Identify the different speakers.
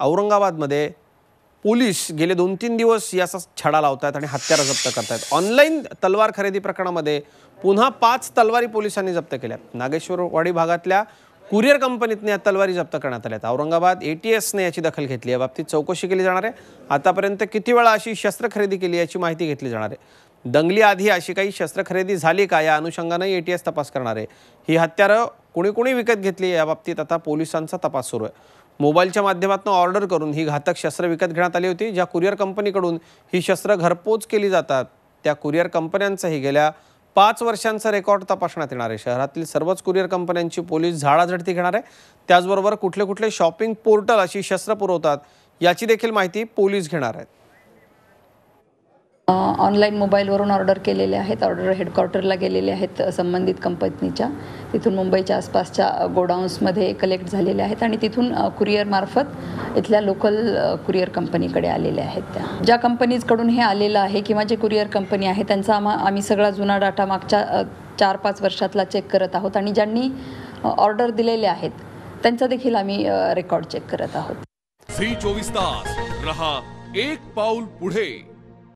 Speaker 1: औरंगाबादमध्ये पोलीस गेले दोन तीन दिवस याचा छडा आहेत आणि हत्यारं जप्त आहेत ऑनलाईन तलवार खरेदी प्रकरणामध्ये पुन्हा पाच तलवारी पोलिसांनी जप्त केल्या नागेश्वरवाडी भागातल्या कुरिअर कंपनीतने या तलवारी जप्त करण्यात आल्यात औरंगाबाद ए टी एसने याची दखल घेतली या बाबतीत चौकशी केली जाणार आहे आतापर्यंत किती वेळा अशी शस्त्र खरेदी केली याची माहिती घेतली जाणार आहे दंगली आधी अशी काही शस्त्र खरेदी झाली का या अनुषंगाने ए टी एस तपास करणार आहे ही हत्यारं कुणी कुणी विकत घेतली या बाबतीत आता पोलिसांचा तपास सुरू आहे मोबाईलच्या माध्यमातून ऑर्डर करून ही घातक शस्त्र विकत घेण्यात आली होती ज्या कुरिअर कंपनीकडून ही शस्त्र घरपोच केली जातात त्या कुरिअर कंपन्यांचंही गेल्या पाच वर्षांचा रेकॉर्ड तपासण्यात येणार आहे शहरातील सर्वच कुरिअर कंपन्यांची पोलीस झाडाझडती घेणार आहे त्याचबरोबर कुठले कुठले शॉपिंग पोर्टल अशी शस्त्र पुरवतात याची देखील माहिती पोलीस घेणार आहेत
Speaker 2: ऑनलाईन मोबाईलवरून ऑर्डर केलेले आहेत ऑर्डर हेडक्वार्टरला गेलेले आहेत संबंधित कंपनीच्या तिथून मुंबईच्या आसपासच्या गोडाऊन्समध्ये कलेक्ट झालेल्या आहेत आणि तिथून कुरिअरमार्फत इथल्या लोकल कुरिअर कंपनीकडे आलेल्या आहेत त्या ज्या कंपनीजकडून हे आलेलं आहे किंवा जे कुरिअर कंपनी आहे त्यांचा आम्हा आम्ही सगळा जुना डाटा मागच्या चार पाच वर्षातला चेक करत आहोत आणि ज्यांनी ऑर्डर दिलेले आहेत त्यांचा देखील आम्ही रेकॉर्ड चेक करत आहोत
Speaker 1: फ्री चोवीस तास रहा एक पाऊल पुढे